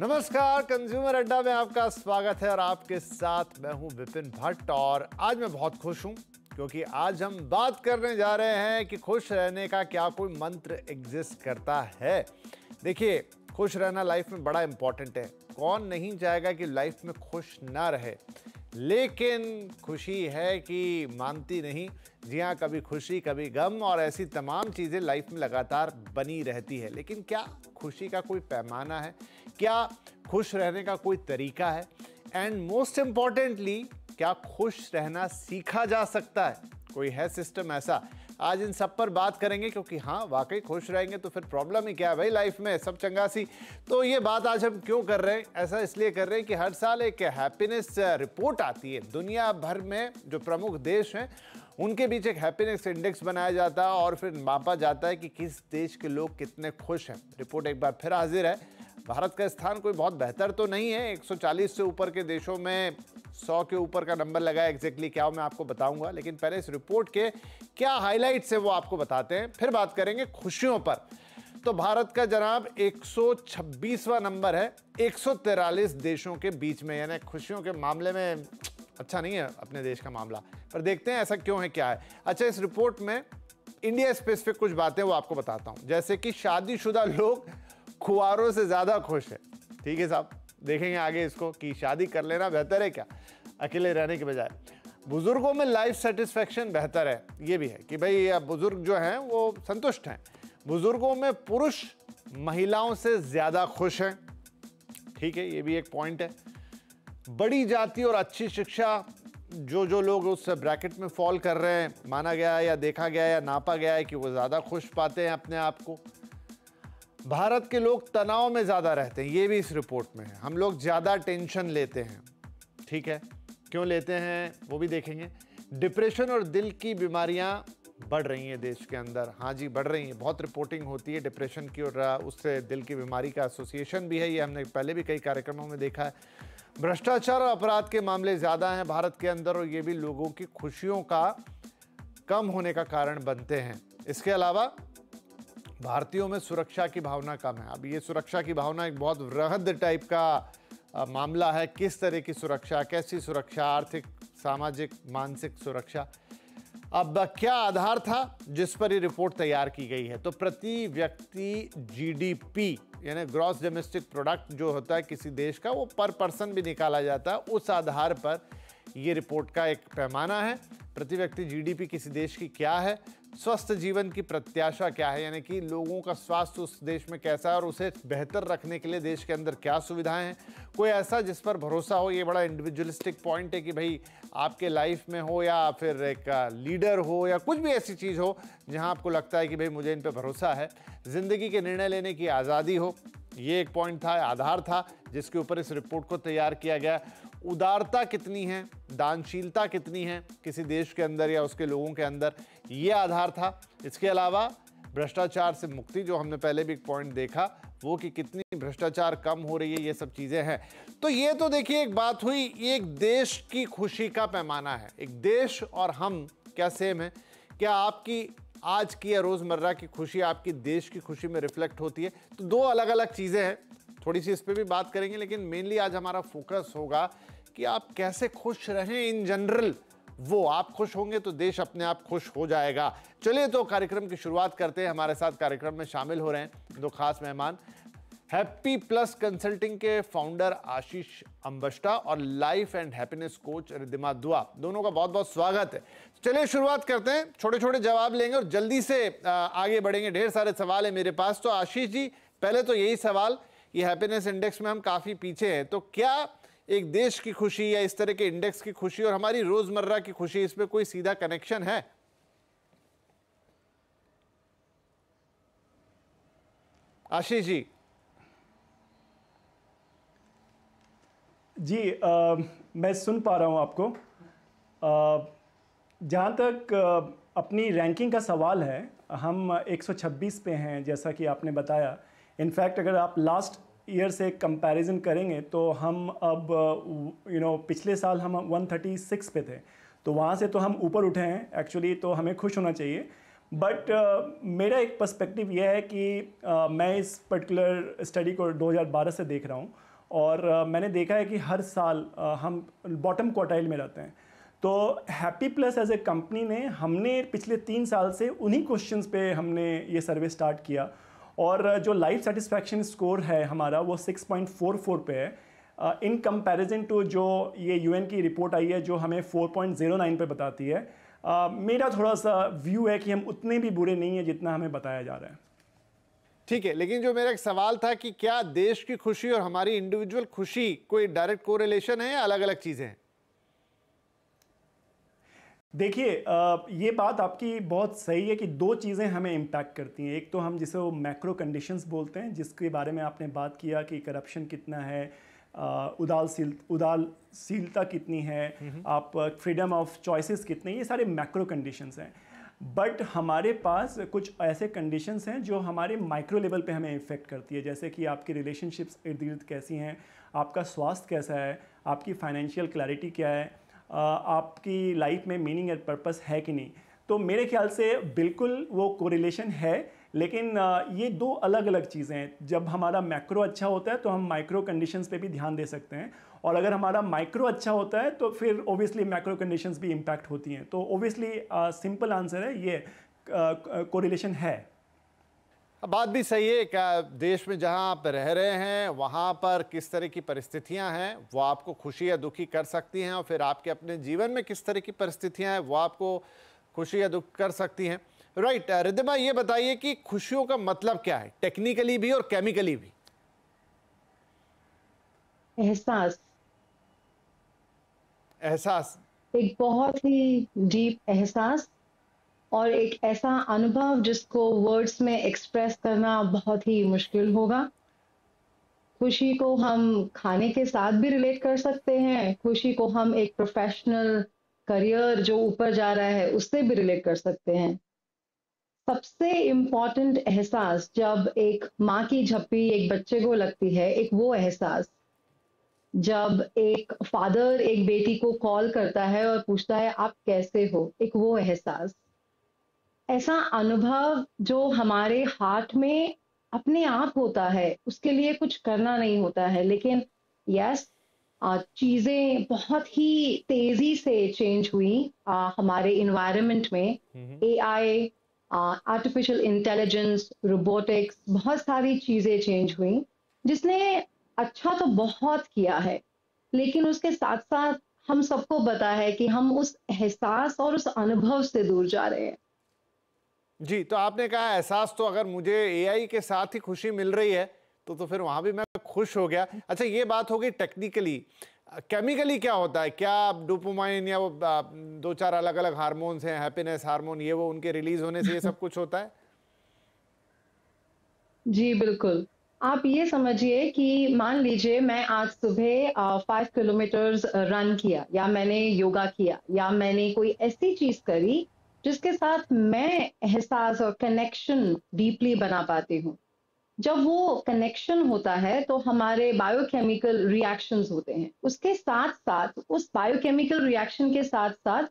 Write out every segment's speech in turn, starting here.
नमस्कार कंज्यूमर अड्डा में आपका स्वागत है और आपके साथ मैं हूं विपिन भट्ट और आज मैं बहुत खुश हूं क्योंकि आज हम बात करने जा रहे हैं कि खुश रहने का क्या कोई मंत्र एग्जिस्ट करता है देखिए खुश रहना लाइफ में बड़ा इंपॉर्टेंट है कौन नहीं चाहेगा कि लाइफ में खुश ना रहे लेकिन खुशी है कि मानती नहीं जी हाँ कभी खुशी कभी गम और ऐसी तमाम चीज़ें लाइफ में लगातार बनी रहती है लेकिन क्या खुशी का कोई पैमाना है क्या खुश रहने का कोई तरीका है एंड मोस्ट इम्पॉर्टेंटली क्या खुश रहना सीखा जा सकता है कोई है सिस्टम ऐसा आज इन सब पर बात करेंगे क्योंकि हाँ वाकई खुश रहेंगे तो फिर प्रॉब्लम ही क्या है भाई लाइफ में सब चंगा सी तो ये बात आज हम क्यों कर रहे हैं ऐसा इसलिए कर रहे हैं कि हर साल एक हैप्पीनेस रिपोर्ट आती है दुनिया भर में जो प्रमुख देश हैं उनके बीच एक हैप्पीनेस इंडेक्स बनाया जाता है और फिर मापा जाता है कि किस देश के लोग कितने खुश हैं रिपोर्ट एक बार फिर हाजिर है भारत का स्थान कोई बहुत बेहतर तो नहीं है 140 से ऊपर के देशों में 100 के ऊपर का नंबर लगा एग्जैक्टली क्या हो मैं आपको बताऊंगा लेकिन पहले इस रिपोर्ट के क्या हाईलाइट है वो आपको बताते हैं फिर बात करेंगे खुशियों पर तो भारत का जनाब 126वां नंबर है एक देशों के बीच में यानी खुशियों के मामले में अच्छा नहीं है अपने देश का मामला पर देखते हैं ऐसा क्यों है क्या है अच्छा इस रिपोर्ट में इंडिया स्पेसिफिक कुछ बातें वो आपको बताता हूँ जैसे कि शादीशुदा लोग खुआरों से ज़्यादा खुश है ठीक है साहब देखेंगे आगे इसको कि शादी कर लेना बेहतर है क्या अकेले रहने के बजाय बुज़ुर्गों में लाइफ सेटिस्फेक्शन बेहतर है ये भी है कि भाई बुज़ुर्ग जो हैं वो संतुष्ट हैं बुज़ुर्गों में पुरुष महिलाओं से ज़्यादा खुश हैं ठीक है ये भी एक पॉइंट है बड़ी जाति और अच्छी शिक्षा जो जो लोग उस ब्रैकेट में फॉल कर रहे हैं माना गया है या देखा गया है या नापा गया है कि वो ज़्यादा खुश पाते हैं अपने आप को भारत के लोग तनाव में ज़्यादा रहते हैं ये भी इस रिपोर्ट में है हम लोग ज़्यादा टेंशन लेते हैं ठीक है क्यों लेते हैं वो भी देखेंगे डिप्रेशन और दिल की बीमारियां बढ़ रही हैं देश के अंदर हाँ जी बढ़ रही हैं बहुत रिपोर्टिंग होती है डिप्रेशन की और उससे दिल की बीमारी का एसोसिएशन भी है ये हमने पहले भी कई कार्यक्रमों में देखा है भ्रष्टाचार और अपराध के मामले ज़्यादा हैं भारत के अंदर और ये भी लोगों की खुशियों का कम होने का कारण बनते हैं इसके अलावा भारतीयों में सुरक्षा की भावना कम है अब ये सुरक्षा की भावना एक बहुत वृहद टाइप का मामला है किस तरह की सुरक्षा कैसी सुरक्षा आर्थिक सामाजिक मानसिक सुरक्षा अब क्या आधार था जिस पर ये रिपोर्ट तैयार की गई है तो प्रति व्यक्ति जीडीपी यानी ग्रॉस डोमेस्टिक प्रोडक्ट जो होता है किसी देश का वो पर पर्सन भी निकाला जाता है उस आधार पर ये रिपोर्ट का एक पैमाना है प्रति व्यक्ति जीडीपी किसी देश की क्या है स्वस्थ जीवन की प्रत्याशा क्या है यानी कि लोगों का स्वास्थ्य उस देश में कैसा है और उसे बेहतर रखने के लिए देश के अंदर क्या सुविधाएं हैं कोई ऐसा जिस पर भरोसा हो ये बड़ा इंडिविजुअलिस्टिक पॉइंट है कि भाई आपके लाइफ में हो या फिर एक लीडर हो या कुछ भी ऐसी चीज़ हो जहां आपको लगता है कि भाई मुझे इन पर भरोसा है ज़िंदगी के निर्णय लेने की आज़ादी हो ये एक पॉइंट था आधार था जिसके ऊपर इस रिपोर्ट को तैयार किया गया उदारता कितनी है दानशीलता कितनी है किसी देश के अंदर या उसके लोगों के अंदर ये आधार था इसके अलावा भ्रष्टाचार से मुक्ति जो हमने पहले भी एक पॉइंट देखा वो कि कितनी भ्रष्टाचार कम हो रही है ये सब चीज़ें हैं तो ये तो देखिए एक बात हुई ये एक देश की खुशी का पैमाना है एक देश और हम क्या सेम है क्या आपकी आज की या रोज़मर्रा की खुशी आपकी देश की खुशी में रिफ्लेक्ट होती है तो दो अलग अलग चीज़ें हैं थोड़ी सी इस पर भी बात करेंगे लेकिन मेनली आज हमारा फोकस होगा कि आप कैसे खुश रहें इन जनरल वो आप खुश होंगे तो देश अपने आप खुश हो जाएगा चलिए तो कार्यक्रम की शुरुआत करते हैं हमारे साथ कार्यक्रम में शामिल हो रहे हैं दो खास मेहमान हैप्पी प्लस कंसल्टिंग के फाउंडर आशीष अम्बस्टा और life and happiness coach Riddhima Dua दोनों का बहुत बहुत स्वागत है चलिए शुरुआत करते हैं छोटे छोटे जवाब लेंगे और जल्दी से आगे बढ़ेंगे ढेर सारे सवाल है मेरे पास तो आशीष जी पहले तो यही सवाल ये हैप्पीनेस इंडेक्स में हम काफ़ी पीछे हैं तो क्या एक देश की खुशी या इस तरह के इंडेक्स की खुशी और हमारी रोज़मर्रा की खुशी इसमें कोई सीधा कनेक्शन है आशीष जी जी आ, मैं सुन पा रहा हूँ आपको जहाँ तक आ, अपनी रैंकिंग का सवाल है हम 126 पे हैं जैसा कि आपने बताया इनफैक्ट अगर आप लास्ट ईयर से कंपैरिजन करेंगे तो हम अब यू नो पिछले साल हम 136 पे थे तो वहाँ से तो हम ऊपर उठे हैं एक्चुअली तो हमें खुश होना चाहिए बट uh, मेरा एक पर्सपेक्टिव यह है कि uh, मैं इस पर्टिकुलर स्टडी को 2012 से देख रहा हूँ और uh, मैंने देखा है कि हर साल uh, हम बॉटम क्वार्टाइल में रहते हैं तो Happy Plus as a company ने हमने पिछले तीन साल से उन्हीं क्वेश्चंस पे हमने ये सर्वे स्टार्ट किया और जो लाइफ सेटिस्फैक्शन स्कोर है हमारा वो 6.44 पे है इन कंपैरिजन टू जो ये यूएन की रिपोर्ट आई है जो हमें 4.09 पे बताती है uh, मेरा थोड़ा सा व्यू है कि हम उतने भी बुरे नहीं हैं जितना हमें बताया जा रहा है ठीक है लेकिन जो मेरा एक सवाल था कि क्या देश की खुशी और हमारी इंडिविजुअल खुशी कोई डायरेक्ट कोरिलेशन है या अलग अलग चीज़ें हैं देखिए ये बात आपकी बहुत सही है कि दो चीज़ें हमें इम्पैक्ट करती हैं एक तो हम जिसे वो मैक्रो कंडीशंस बोलते हैं जिसके बारे में आपने बात किया कि करप्शन कितना है उदालशील उदालशीलता कितनी है हम्म। आप फ्रीडम ऑफ चॉइसेस कितने ये सारे मैक्रो कंडीशंस हैं बट हमारे पास कुछ ऐसे कंडीशंस हैं जो हमारे माइक्रो लेवल पे हमें इफ़ेक्ट करती है जैसे कि आपकी रिलेशनशिप्स इर्द गिर्द कैसी हैं आपका स्वास्थ्य कैसा है आपकी फाइनेंशियल क्लैरिटी क्या है आपकी लाइफ में मीनिंग एंड पर्पस है कि नहीं तो मेरे ख्याल से बिल्कुल वो कोरिलेशन है लेकिन ये दो अलग अलग चीज़ें हैं जब हमारा मैक्रो अच्छा होता है तो हम माइक्रो कंडीशंस पे भी ध्यान दे सकते हैं और अगर हमारा माइक्रो अच्छा होता है तो फिर ओबियसली माइक्रो कंडीशंस भी इम्पैक्ट होती हैं तो ओबियसली सिंपल आंसर है ये कोरिलेशन है बात भी सही है क्या देश में जहां आप रह रहे हैं वहां पर किस तरह की परिस्थितियां हैं वो आपको खुशी या दुखी कर सकती हैं और फिर आपके अपने जीवन में किस तरह की परिस्थितियां हैं वो आपको खुशी या दुख कर सकती हैं राइट right, रिद्धिमा ये बताइए कि खुशियों का मतलब क्या है टेक्निकली भी और केमिकली भी एहसास एहसास एक बहुत ही डीप एहसास और एक ऐसा अनुभव जिसको वर्ड्स में एक्सप्रेस करना बहुत ही मुश्किल होगा खुशी को हम खाने के साथ भी रिलेट कर सकते हैं खुशी को हम एक प्रोफेशनल करियर जो ऊपर जा रहा है उससे भी रिलेट कर सकते हैं सबसे इम्पॉर्टेंट एहसास जब एक माँ की झप्पी एक बच्चे को लगती है एक वो एहसास जब एक फादर एक बेटी को कॉल करता है और पूछता है आप कैसे हो एक वो एहसास ऐसा अनुभव जो हमारे हाथ में अपने आप होता है उसके लिए कुछ करना नहीं होता है लेकिन यस चीजें बहुत ही तेजी से चेंज हुई आ, हमारे इन्वायरमेंट में A I artificial intelligence robotics बहुत सारी चीजें चेंज हुई जिसने अच्छा तो बहुत किया है लेकिन उसके साथ साथ हम सबको पता है कि हम उस एहसास और उस अनुभव से दूर जा रहे हैं जी तो आपने कहा एहसास तो अगर मुझे एआई के साथ ही खुशी मिल रही है तो तो फिर वहां भी मैं खुश हो गया अच्छा ये बात होगी टेक्निकली केमिकली क्या होता है क्या डोपोमाइन या वो दो चार अलग अलग हारमोन हैं हैप्पीनेस हार्मोन ये वो उनके रिलीज होने से ये सब कुछ होता है जी बिल्कुल आप ये समझिए कि मान लीजिए मैं आज सुबह फाइव किलोमीटर्स रन किया या मैंने योगा किया या मैंने कोई ऐसी चीज करी जिसके साथ मैं एहसास और कनेक्शन डीपली बना पाती हूँ जब वो कनेक्शन होता है तो हमारे बायोकेमिकल रिएक्शंस होते हैं उसके साथ साथ उस बायोकेमिकल रिएक्शन के साथ साथ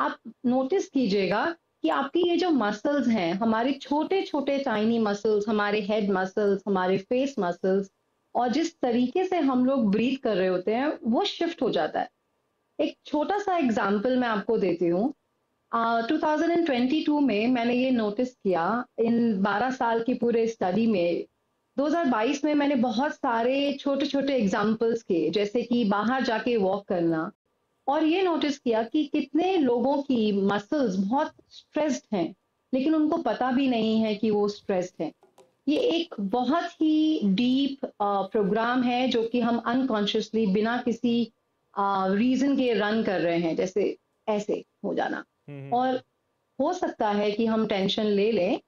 आप नोटिस कीजिएगा कि आपकी ये जो मसल्स हैं हमारे छोटे छोटे टाइनी मसल्स हमारे हेड मसल्स हमारे फेस मसल्स और जिस तरीके से हम लोग ब्रीथ कर रहे होते हैं वो शिफ्ट हो जाता है एक छोटा सा एग्जाम्पल मैं आपको देती हूँ uh, 2022 में मैंने ये नोटिस किया इन 12 साल की पूरे स्टडी में 2022 में मैंने बहुत सारे छोटे छोटे एग्जाम्पल्स किए जैसे कि बाहर जाके वॉक करना और ये नोटिस किया कि कितने लोगों की मसल्स बहुत स्ट्रेस्ड हैं लेकिन उनको पता भी नहीं है कि वो स्ट्रेस्ड हैं ये एक बहुत ही डीप प्रोग्राम है जो कि हम अनकॉन्शियसली बिना किसी रीजन के रन कर रहे हैं जैसे ऐसे हो जाना और हो सकता है कि हम टेंशन ले लें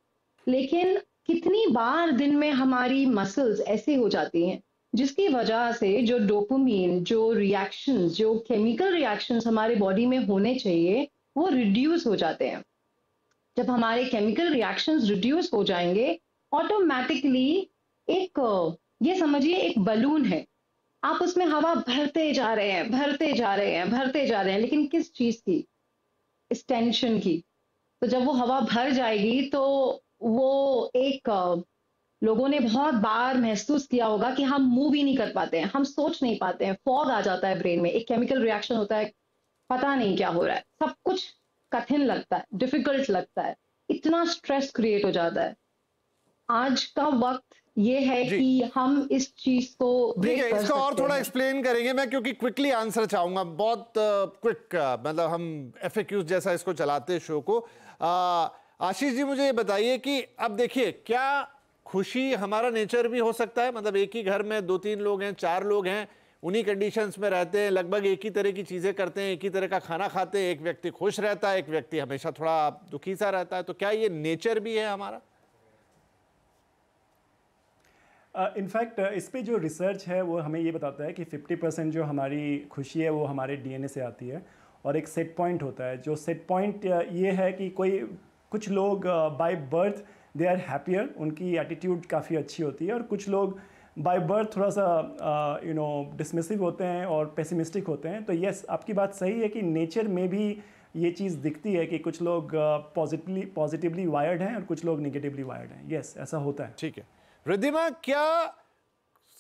लेकिन कितनी बार दिन में हमारी मसल्स ऐसे हो जाती हैं जिसकी वजह से जो डोपोमीन जो रिएक्शन जो केमिकल रिएक्शन हमारे बॉडी में होने चाहिए वो रिड्यूस हो जाते हैं जब हमारे केमिकल रिएक्शन रिड्यूस हो जाएंगे ऑटोमेटिकली एक ये समझिए एक बलून है आप उसमें हवा भरते जा रहे हैं भरते जा रहे हैं भरते जा रहे हैं लेकिन किस चीज की एक्सटेंशन की तो जब वो हवा भर जाएगी तो वो एक लोगों ने बहुत बार महसूस किया होगा कि हम मूव ही नहीं कर पाते हैं हम सोच नहीं पाते हैं फॉग आ जाता है ब्रेन में एक केमिकल रिएक्शन होता है पता नहीं क्या हो रहा है सब कुछ कठिन लगता है डिफिकल्ट लगता है इतना स्ट्रेस क्रिएट हो जाता है आज का वक्त ये है कि हम इस चीज को ठीक है इसको और थोड़ा एक्सप्लेन करेंगे मैं क्योंकि क्विकली आंसर चाहूंगा बहुत क्विक uh, uh, मतलब हम एफ जैसा इसको चलाते शो को uh, आशीष जी मुझे ये बताइए कि अब देखिए क्या खुशी हमारा नेचर भी हो सकता है मतलब एक ही घर में दो तीन लोग हैं चार लोग हैं उन्हीं कंडीशंस में रहते हैं लगभग एक ही तरह की चीज़ें करते हैं एक ही तरह का खाना खाते हैं एक व्यक्ति खुश रहता है एक व्यक्ति हमेशा थोड़ा दुखी सा रहता है तो क्या ये नेचर भी है हमारा इनफैक्ट uh, इस पर जो रिसर्च है वो हमें ये बताता है कि 50 परसेंट जो हमारी खुशी है वो हमारे डीएनए से आती है और एक सेट पॉइंट होता है जो सेट पॉइंट ये है कि कोई कुछ लोग by birth they are happier उनकी एटीट्यूड काफ़ी अच्छी होती है और कुछ लोग बाय बर्थ थोड़ा सा यू नो डिसमिसिव होते हैं और पेसिमिस्टिक होते हैं तो yes, आपकी बात सही है कि नेचर में भी ये चीज़ दिखती है कि कुछ लोग पॉजिटिवली पॉजिटिवली वायर्ड हैं और कुछ लोग निगेटिवली वायर्ड हैं yes, ऐसा होता है ठीक है रिद्धिमा क्या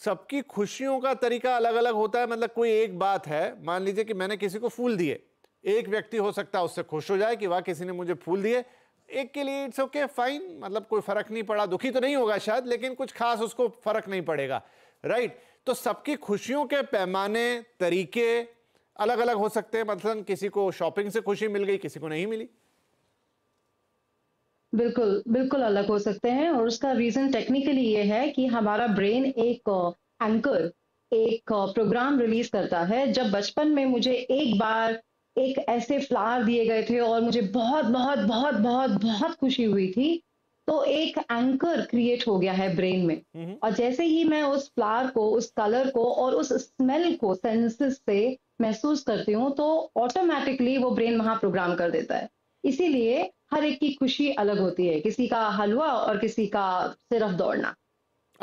सबकी खुशियों का तरीका अलग अलग होता है मतलब कोई एक बात है मान लीजिए कि मैंने किसी को फूल दिए एक व्यक्ति हो सकता है उससे खुश हो जाए कि वाह किसी ने मुझे फूल दिए एक के लिए इट्स ओके फाइन मतलब कोई फर्क नहीं पड़ा दुखी तो नहीं होगा शायद लेकिन कुछ खास उसको फर्क नहीं पड़ेगा राइट right? तो सबकी खुशियों के पैमाने तरीके अलग अलग हो सकते हैं मतलब किसी को शॉपिंग से खुशी मिल गई किसी को नहीं मिली बिल्कुल बिल्कुल अलग हो सकते हैं और उसका रीजन टेक्निकली ये है कि हमारा ब्रेन एक एंकर uh, एक प्रोग्राम uh, रिलीज करता है जब बचपन में मुझे एक बार एक ऐसे फ्लावर दिए गए थे और मुझे बहुत बहुत बहुत बहुत बहुत खुशी हुई थी तो एक एंकर क्रिएट हो गया है ब्रेन में हम्म। और जैसे ही मैं उस फ्लावर को उस कलर को और उस स्मेल को सेंसेस से महसूस करती हूँ तो ऑटोमेटिकली वो ब्रेन वहां प्रोग्राम कर देता है इसीलिए हर एक की खुशी अलग होती है किसी का हलवा और किसी का सिर्फ दौड़ना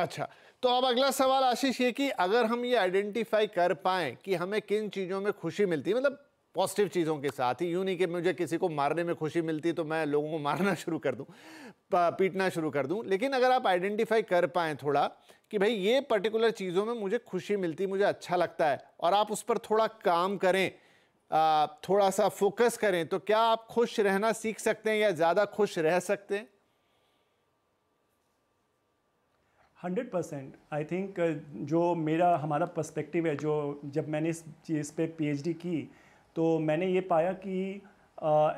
अच्छा तो अब अगला सवाल आशीष ये कि अगर हम ये आइडेंटिफाई कर पाए कि हमें किन चीज़ों में खुशी मिलती है मतलब पॉजिटिव चीज़ों के साथ ही यूं नहीं कि मुझे किसी को मारने में खुशी मिलती तो मैं लोगों को मारना शुरू कर दूं पीटना शुरू कर दूं लेकिन अगर आप आइडेंटिफाई कर पाए थोड़ा कि भाई ये पर्टिकुलर चीज़ों में मुझे खुशी मिलती मुझे अच्छा लगता है और आप उस पर थोड़ा काम करें थोड़ा सा फोकस करें तो क्या आप खुश रहना सीख सकते हैं या ज़्यादा खुश रह सकते हैं hundred percent I think uh, जो मेरा हमारा पर्सपेक्टिव है जो जब मैंने इस चीज़ पे पीएचडी की तो मैंने ये पाया कि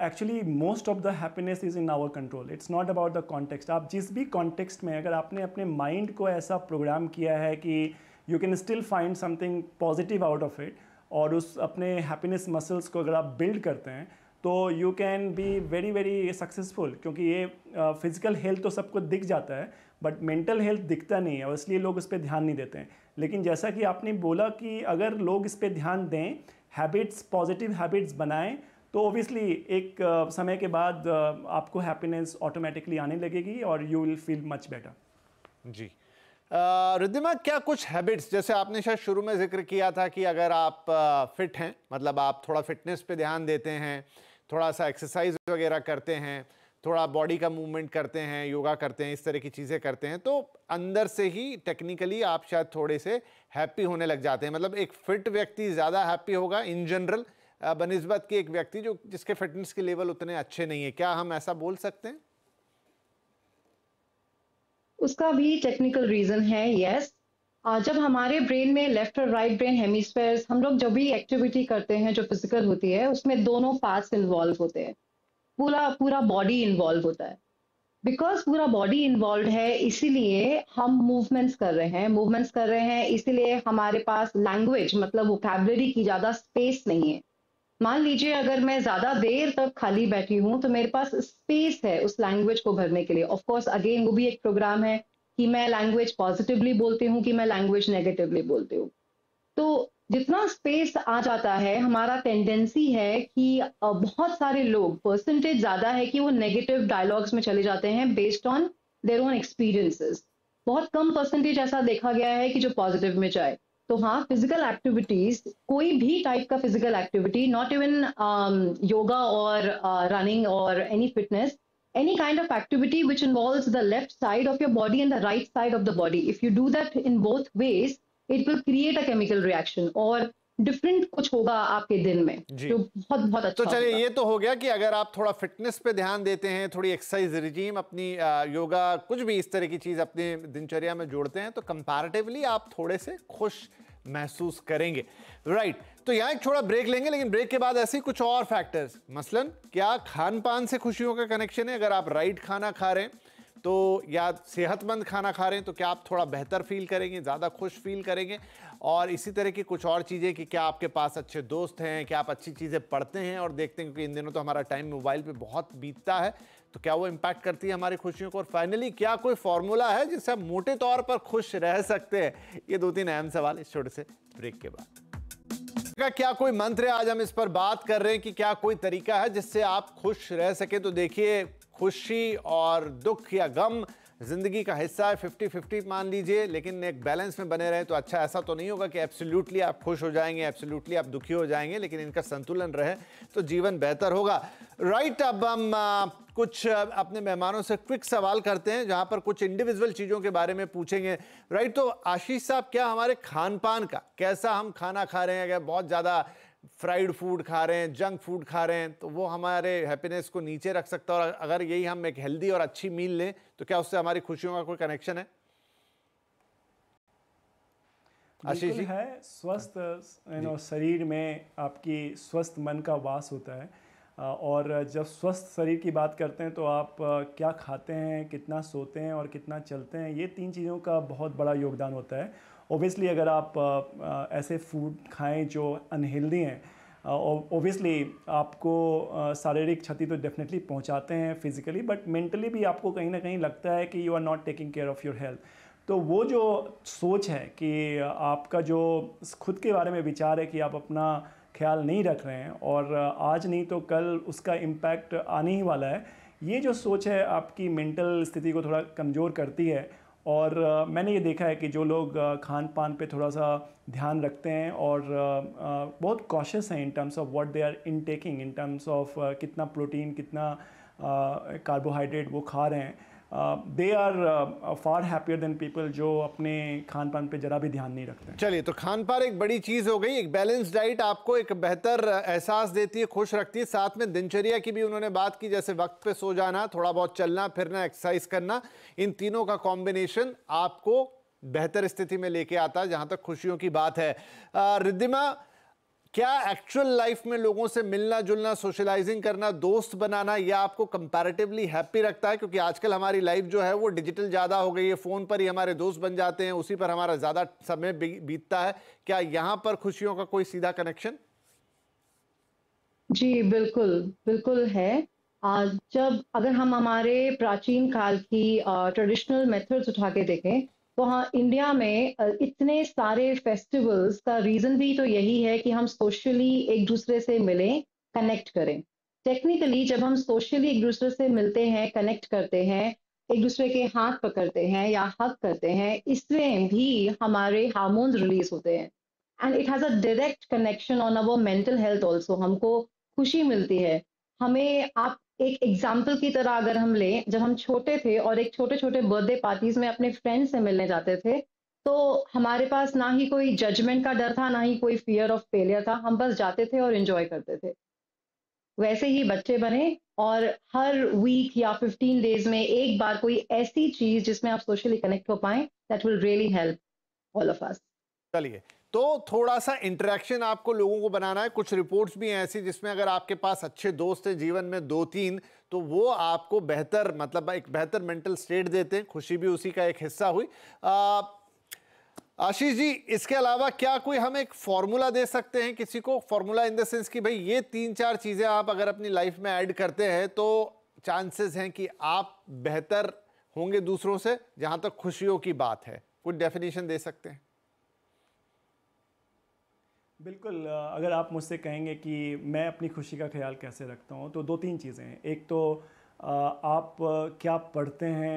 actually most of the happiness is in our control it's not about the context आप जिस भी कॉन्टेक्स्ट में अगर आपने अपने माइंड को ऐसा प्रोग्राम किया है कि you can still find something positive out of it और उस अपने हैप्पीनेस मसल्स को अगर आप बिल्ड करते हैं तो you can be very very successful क्योंकि ये फिज़िकल uh, हेल्थ तो सबको दिख जाता है बट मेंटल हेल्थ दिखता नहीं है और इसलिए लोग इस पर ध्यान नहीं देते हैं लेकिन जैसा कि आपने बोला कि अगर लोग इस पर ध्यान दें हैबिट्स पॉजिटिव हैबिट्स बनाएं तो ओबियसली एक uh, समय के बाद uh, आपको हैप्पीनेस ऑटोमेटिकली आने लगेगी और you will feel much better जी रिद्धिमा क्या कुछ हैबिट्स जैसे आपने शायद शुरू में जिक्र किया था कि अगर आप फिट हैं मतलब आप थोड़ा फिटनेस पे ध्यान देते हैं थोड़ा सा एक्सरसाइज वगैरह करते हैं थोड़ा बॉडी का मूवमेंट करते हैं योगा करते हैं इस तरह की चीज़ें करते हैं तो अंदर से ही टेक्निकली आप शायद थोड़े से हैप्पी होने लग जाते हैं मतलब एक फिट व्यक्ति ज़्यादा हैप्पी होगा इन जनरल बनस्बत के एक व्यक्ति जो जिसके फिटनेस के लेवल उतने अच्छे नहीं है क्या हम ऐसा बोल सकते हैं उसका भी टेक्निकल रीजन है यस जब हमारे ब्रेन में लेफ्ट और राइट ब्रेन हेमिस्फेयर हम लोग जब भी एक्टिविटी करते हैं जो फिजिकल होती है उसमें दोनों पार्ट्स इन्वॉल्व होते हैं पूरा पूरा बॉडी इन्वॉल्व होता है बिकॉज पूरा बॉडी इन्वॉल्व है इसीलिए हम मूवमेंट्स कर रहे हैं मूवमेंट्स कर रहे हैं इसीलिए हमारे पास लैंग्वेज मतलब वो की ज्यादा स्पेस नहीं है मान लीजिए अगर मैं ज्यादा देर तक खाली बैठी हूँ तो मेरे पास स्पेस है उस लैंग्वेज को भरने के लिए ऑफ कोर्स अगेन वो भी एक प्रोग्राम है कि मैं लैंग्वेज पॉजिटिवली बोलती हूँ कि मैं लैंग्वेज नेगेटिवली बोलती हूँ तो जितना स्पेस आ जाता है हमारा टेंडेंसी है कि बहुत सारे लोग परसेंटेज ज्यादा है कि वो नेगेटिव डायलॉग्स में चले जाते हैं based on their own experiences बहुत कम परसेंटेज ऐसा देखा गया है कि जो पॉजिटिव में जाए तो हाँ फिजिकल एक्टिविटीज कोई भी टाइप का physical activity not even yoga और रनिंग और any fitness any kind of activity which involve the left side of your body and the right side of the body if you do that in both ways it will create a chemical reaction और different कुछ होगा आपके दिन में जो बहुत बहुत अच्छा तो चलिए ये तो हो गया कि अगर आप थोड़ा फिटनेस पे ध्यान देते हैं थोड़ी एक्सरसाइज रिजीम अपनी योगा कुछ भी इस तरह की चीज़ अपने दिनचर्या में जोड़ते हैं तो कंपैरेटिवली आप थोड़े से खुश महसूस करेंगे राइट right. तो यहाँ एक थोड़ा ब्रेक लेंगे लेकिन ब्रेक के बाद ऐसे कुछ और फैक्टर्स मसलन क्या खान पान से खुशियों का कनेक्शन है अगर आप राइट खाना खा रहे हैं तो या सेहतमंद खाना खा रहे हैं तो क्या आप थोड़ा बेहतर फील करेंगे ज़्यादा खुश फील करेंगे और इसी तरह की कुछ और चीज़ें कि क्या आपके पास अच्छे दोस्त हैं क्या आप अच्छी चीज़ें पढ़ते हैं और देखते हैं क्योंकि इन दिनों तो हमारा टाइम मोबाइल पर बहुत बीतता है तो क्या वो इम्पैक्ट करती है हमारी खुशियों को और फाइनली क्या कोई फार्मूला है जिससे हम मोटे तौर पर खुश रह सकते हैं ये दो तीन अहम सवाल इस छोटे से ब्रेक के बाद का क्या कोई मंत्र है आज हम इस पर बात कर रहे हैं कि क्या कोई तरीका है जिससे आप खुश रह सके तो देखिए खुशी और दुख या गम ज़िंदगी का हिस्सा है फिफ्टी फिफ्टी मान लीजिए लेकिन एक बैलेंस में बने रहे तो अच्छा ऐसा तो नहीं होगा कि एब्सोल्युटली आप खुश हो जाएंगे एब्सोल्युटली आप दुखी हो जाएंगे लेकिन इनका संतुलन रहे तो जीवन बेहतर होगा राइट अब हम आ, कुछ अपने मेहमानों से क्विक सवाल करते हैं जहाँ पर कुछ इंडिविजुअल चीज़ों के बारे में पूछेंगे राइट तो आशीष साहब क्या हमारे खान पान का कैसा हम खाना खा रहे हैं क्या बहुत ज़्यादा फ्राइड फूड खा रहे हैं जंक फूड खा रहे हैं तो वो हमारे हैप्पीनेस को नीचे रख सकता है और अगर यही हम एक हेल्दी और अच्छी मील लें तो क्या उससे हमारी खुशियों का कोई कनेक्शन है आशीष है स्वस्थ शरीर में आपकी स्वस्थ मन का वास होता है और जब स्वस्थ शरीर की बात करते हैं तो आप क्या खाते हैं कितना सोते हैं और कितना चलते हैं ये तीन चीज़ों का बहुत बड़ा योगदान होता है ओबियसली अगर आप आ, ऐसे फूड खाएं जो अनहेल्दी हैं ओबियसली आपको शारीरिक क्षति तो डेफिनेटली पहुंचाते हैं फिजिकली बट मेंटली भी आपको कहीं ना कहीं लगता है कि you are not taking care of your health तो वो जो सोच है कि आपका जो खुद के बारे में विचार है कि आप अपना ख्याल नहीं रख रहे हैं और आज नहीं तो कल उसका इम्पैक्ट आने ही वाला है ये जो सोच है आपकी मेंटल स्थिति को थोड़ा कमज़ोर करती है और मैंने ये देखा है कि जो लोग खान पान पर थोड़ा सा ध्यान रखते हैं और बहुत कॉशस हैं in terms of what they are in taking in terms of कितना प्रोटीन कितना कार्बोहाइड्रेट वो खा रहे हैं they are far happier than people जो अपने खान पान पर जरा भी ध्यान नहीं रखते चलिए तो खान पान एक बड़ी चीज़ हो गई एक बैलेंस डाइट आपको एक बेहतर uh, एहसास देती है खुश रखती है साथ में दिनचर्या की भी उन्होंने बात की जैसे वक्त पे सो जाना थोड़ा बहुत चलना फिरना एक्सरसाइज करना इन तीनों का कॉम्बिनेशन आपको बेहतर स्थिति में लेके आता है जहाँ तक खुशियों की बात है uh, रिद्धिमा क्या एक्चुअल लाइफ में लोगों से मिलना जुलना सोशलाइजिंग करना दोस्त बनाना यह आपको कंपैरेटिवली हैप्पी रखता है क्योंकि आजकल हमारी लाइफ जो है वो डिजिटल ज़्यादा हो गई है फ़ोन पर ही हमारे दोस्त बन जाते हैं उसी पर हमारा ज़्यादा समय बीतता है क्या यहाँ पर खुशियों का कोई सीधा कनेक्शन जी बिल्कुल बिल्कुल है जब अगर हम हमारे प्राचीन काल की ट्रेडिशनल मेथड्स उठा के देखें वहाँ तो इंडिया में इतने सारे फेस्टिवल्स का रीजन भी तो यही है कि हम सोशली एक दूसरे से मिलें कनेक्ट करें टेक्निकली जब हम सोशली एक दूसरे से मिलते हैं कनेक्ट करते हैं एक दूसरे के हाथ पकड़ते हैं या हक करते हैं इसमें भी हमारे हार्मोन्स रिलीज होते हैं and it has a direct connection on our mental health also हमको खुशी मिलती है हमें आप एक एग्जाम्पल की तरह अगर हम लें जब हम छोटे थे और एक छोटे छोटे बर्थडे पार्टीज में अपने फ्रेंड से मिलने जाते थे तो हमारे पास ना ही कोई जजमेंट का डर था ना ही कोई फियर ऑफ फेलियर था हम बस जाते थे और इंजॉय करते थे वैसे ही बच्चे बने और हर वीक या 15 डेज में एक बार कोई ऐसी चीज जिसमें आप सोशली कनेक्ट हो पाए that will really help all of us चलिए तो थोड़ा सा इंटरेक्शन आपको लोगों को बनाना है कुछ रिपोर्ट्स भी हैं ऐसी जिसमें अगर आपके पास अच्छे दोस्त हैं जीवन में दो तीन तो वो आपको बेहतर मतलब एक बेहतर मेंटल स्टेट देते हैं खुशी भी उसी का एक हिस्सा हुई आशीष जी इसके अलावा क्या कोई हम एक फॉर्मूला दे सकते हैं किसी को फॉर्मूला इन द सेंस कि भाई ये तीन चार चीज़ें आप अगर अपनी लाइफ में ऐड करते हैं तो चांसेस हैं कि आप बेहतर होंगे दूसरों से जहाँ तक खुशियों की बात है कुछ डेफिनेशन दे सकते हैं बिल्कुल अगर आप मुझसे कहेंगे कि मैं अपनी खुशी का ख्याल कैसे रखता हूँ तो दो तीन चीज़ें हैं एक तो आप क्या पढ़ते हैं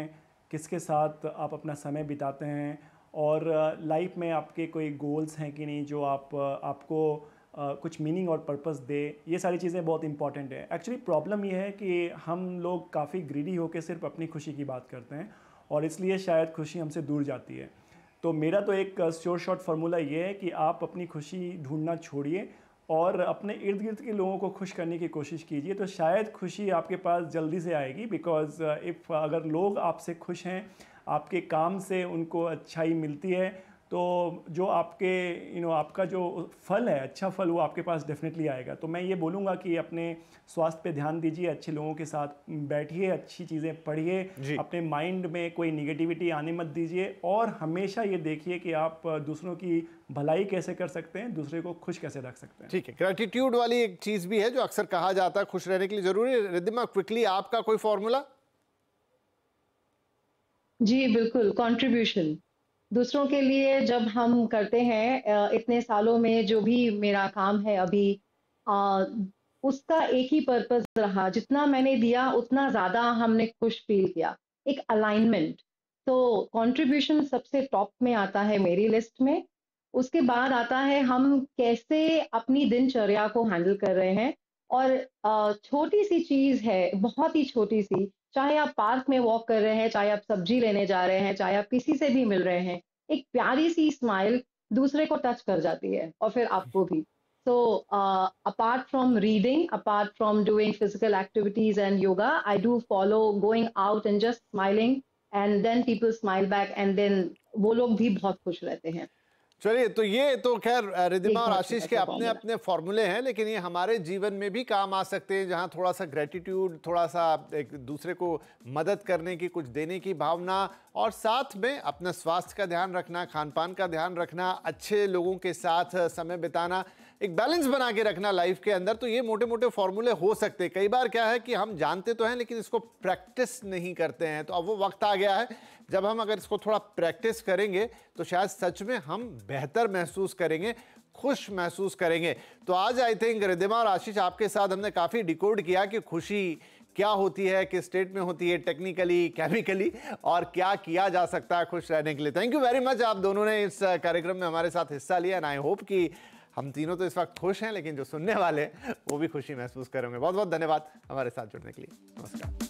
किसके साथ आप अपना समय बिताते हैं और लाइफ में आपके कोई गोल्स हैं कि नहीं जो आप आपको कुछ मीनिंग और पर्पस दे ये सारी चीज़ें बहुत इंपॉर्टेंट है एक्चुअली प्रॉब्लम ये है कि हम लोग काफ़ी ग्रीडी होकर सिर्फ अपनी खुशी की बात करते हैं और इसलिए शायद खुशी हमसे दूर जाती है तो मेरा तो एक श्योर शॉट फार्मूला ये है कि आप अपनी खुशी ढूंढना छोड़िए और अपने इर्द गिर्द के लोगों को खुश करने की कोशिश कीजिए तो शायद खुशी आपके पास जल्दी से आएगी बिकॉज इफ़ अगर लोग आपसे खुश हैं आपके काम से उनको अच्छाई मिलती है तो जो आपके यू you नो know, आपका जो फल है अच्छा फल वो आपके पास डेफिनेटली आएगा तो मैं ये बोलूँगा कि अपने स्वास्थ्य पे ध्यान दीजिए अच्छे लोगों के साथ बैठिए अच्छी चीज़ें पढ़िए अपने माइंड में कोई निगेटिविटी आने मत दीजिए और हमेशा ये देखिए कि आप दूसरों की भलाई कैसे कर सकते हैं दूसरे को खुश कैसे रख सकते हैं ठीक है ग्रेटिट्यूड वाली एक चीज़ भी है जो अक्सर कहा जाता है खुश रहने के लिए ज़रूरी है रिदिमा क्विकली आपका कोई फॉर्मूला जी बिल्कुल कंट्रीब्यूशन दूसरों के लिए जब हम करते हैं इतने सालों में जो भी मेरा काम है अभी उसका एक ही पर्पस रहा जितना मैंने दिया उतना ज्यादा हमने खुश फील किया एक अलाइनमेंट तो कंट्रीब्यूशन सबसे टॉप में आता है मेरी लिस्ट में उसके बाद आता है हम कैसे अपनी दिनचर्या को हैंडल कर रहे हैं और छोटी सी चीज है बहुत ही छोटी सी चाहे आप पार्क में वॉक कर रहे हैं चाहे आप सब्जी लेने जा रहे हैं चाहे आप किसी से भी मिल रहे हैं एक प्यारी सी स्माइल दूसरे को टच कर जाती है और फिर आपको भी so apart from reading apart from doing physical activities and yoga I do follow going out and just smiling and then people smile back and then वो लोग भी बहुत खुश रहते हैं चलिए तो ये तो खैर रिदिमा और आशीष के अपने अपने फॉर्मूले हैं लेकिन ये हमारे जीवन में भी काम आ सकते हैं जहाँ थोड़ा सा ग्रेटिट्यूड थोड़ा सा एक दूसरे को मदद करने की कुछ देने की भावना और साथ में अपना स्वास्थ्य का ध्यान रखना खान पान का ध्यान रखना अच्छे लोगों के साथ समय बिताना एक बैलेंस बना के रखना लाइफ के अंदर तो ये मोटे मोटे फॉर्मूले हो सकते हैं कई बार क्या है कि हम जानते तो हैं लेकिन इसको प्रैक्टिस नहीं करते हैं तो अब वो वक्त आ गया है जब हम अगर इसको थोड़ा प्रैक्टिस करेंगे तो शायद सच में हम बेहतर महसूस करेंगे खुश महसूस करेंगे तो आज आई थिंक रिदिमा और आशीष आपके साथ हमने काफ़ी डिकोड किया कि खुशी क्या होती है किस स्टेट में होती है टेक्निकली केमिकली और क्या किया जा सकता है खुश रहने के लिए थैंक यू वेरी मच आप दोनों ने इस कार्यक्रम में हमारे साथ हिस्सा लिया एंड आई होप कि हम तीनों तो इस वक्त खुश हैं लेकिन जो सुनने वाले वो भी खुशी महसूस करेंगे बहुत बहुत धन्यवाद हमारे साथ जुड़ने के लिए नमस्कार